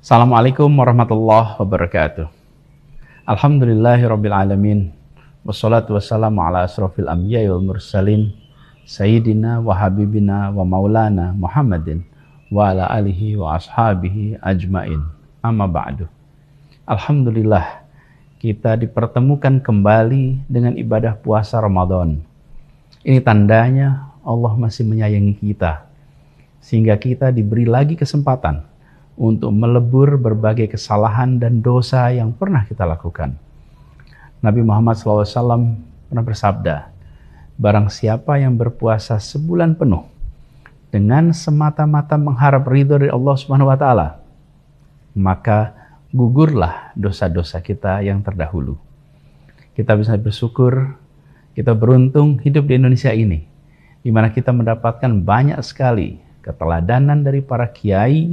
Assalamualaikum warahmatullahi wabarakatuh. Alhamdulillahirabbil alamin. Wassalatu wassalamu ala asrofil anbiya'i wal mursalin sayyidina wa habibina wa maulana Muhammadin wa ala alihi wa ashabihi ajmain. Amma ba'du. Alhamdulillah kita dipertemukan kembali dengan ibadah puasa Ramadan. Ini tandanya Allah masih menyayangi kita sehingga kita diberi lagi kesempatan untuk melebur berbagai kesalahan dan dosa yang pernah kita lakukan. Nabi Muhammad SAW pernah bersabda, Barang siapa yang berpuasa sebulan penuh dengan semata-mata mengharap ridho dari Allah Subhanahu wa taala, maka gugurlah dosa-dosa kita yang terdahulu. Kita bisa bersyukur, kita beruntung hidup di Indonesia ini di mana kita mendapatkan banyak sekali keteladanan dari para kiai,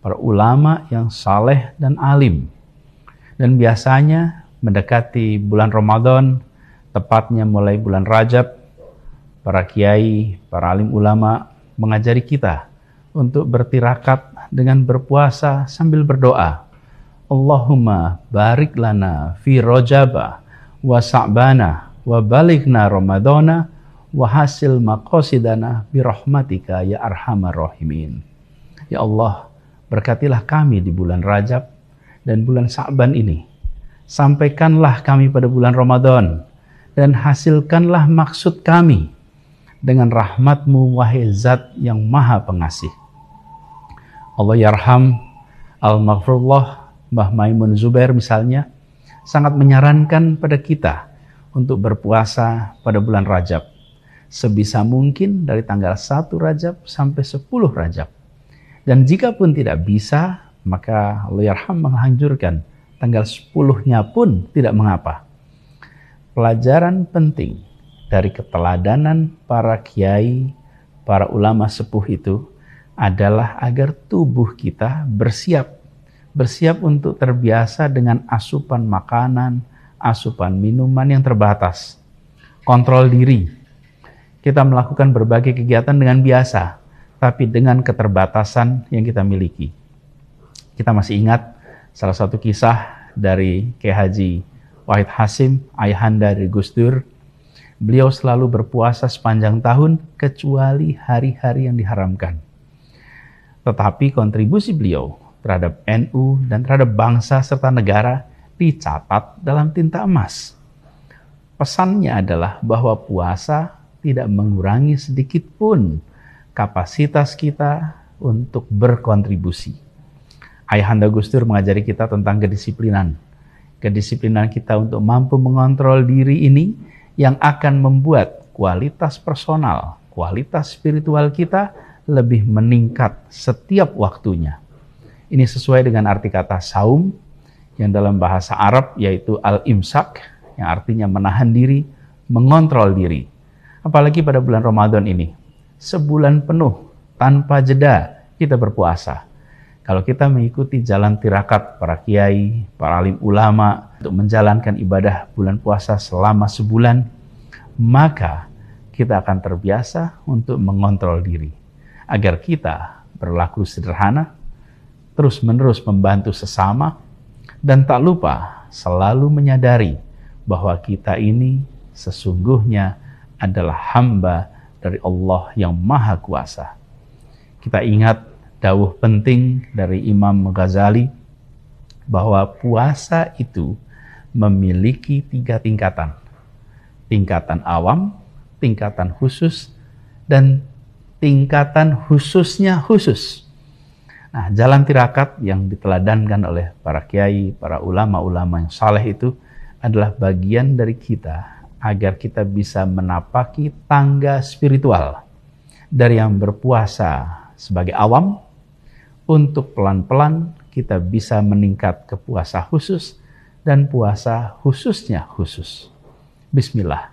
para ulama yang saleh dan alim. Dan biasanya mendekati bulan Ramadan, tepatnya mulai bulan Rajab, para kiai, para alim ulama mengajari kita untuk bertirakat dengan berpuasa sambil berdoa. Allahumma barik lana fi rojaba wa sa'bana wa balikna ramadana wa hasil maqasidana bi rahmatika ya arhamar rahimin. Ya Allah, Berkatilah kami di bulan Rajab dan bulan Sa'ban ini. Sampaikanlah kami pada bulan Ramadan dan hasilkanlah maksud kami dengan rahmatmu wahai zat yang maha pengasih. Allah yarham Al-Maghfirullah Mbah Maimun Zubair misalnya sangat menyarankan pada kita untuk berpuasa pada bulan Rajab sebisa mungkin dari tanggal 1 Rajab sampai 10 Rajab dan jika pun tidak bisa, maka Allah Yarham menghancurkan. Tanggal 10-nya pun tidak mengapa. Pelajaran penting dari keteladanan para kiai, para ulama sepuh itu adalah agar tubuh kita bersiap. Bersiap untuk terbiasa dengan asupan makanan, asupan minuman yang terbatas. Kontrol diri. Kita melakukan berbagai kegiatan dengan biasa tapi dengan keterbatasan yang kita miliki. Kita masih ingat salah satu kisah dari KH Wahid Hasim, ayahanda dari Gus Dur. Beliau selalu berpuasa sepanjang tahun kecuali hari-hari yang diharamkan. Tetapi kontribusi beliau terhadap NU dan terhadap bangsa serta negara dicatat dalam tinta emas. Pesannya adalah bahwa puasa tidak mengurangi sedikit pun kapasitas kita untuk berkontribusi. Ayahanda Gustur mengajari kita tentang kedisiplinan. Kedisiplinan kita untuk mampu mengontrol diri ini yang akan membuat kualitas personal, kualitas spiritual kita lebih meningkat setiap waktunya. Ini sesuai dengan arti kata saum yang dalam bahasa Arab yaitu al-imsak yang artinya menahan diri, mengontrol diri. Apalagi pada bulan Ramadan ini, sebulan penuh tanpa jeda kita berpuasa. Kalau kita mengikuti jalan tirakat para kiai, para alim ulama untuk menjalankan ibadah bulan puasa selama sebulan, maka kita akan terbiasa untuk mengontrol diri agar kita berlaku sederhana, terus-menerus membantu sesama, dan tak lupa selalu menyadari bahwa kita ini sesungguhnya adalah hamba dari Allah yang maha kuasa. Kita ingat dawuh penting dari Imam Ghazali bahwa puasa itu memiliki tiga tingkatan. Tingkatan awam, tingkatan khusus, dan tingkatan khususnya khusus. Nah, jalan tirakat yang diteladankan oleh para kiai, para ulama-ulama yang saleh itu adalah bagian dari kita agar kita bisa menapaki tangga spiritual dari yang berpuasa sebagai awam untuk pelan-pelan kita bisa meningkat ke puasa khusus dan puasa khususnya khusus. Bismillah.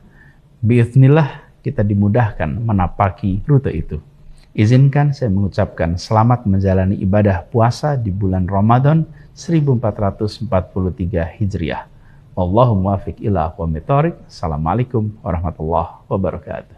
Biiznillah kita dimudahkan menapaki rute itu. Izinkan saya mengucapkan selamat menjalani ibadah puasa di bulan Ramadan 1443 Hijriah. Wallahu muwafiq ila aqwamit Assalamualaikum warahmatullahi wabarakatuh.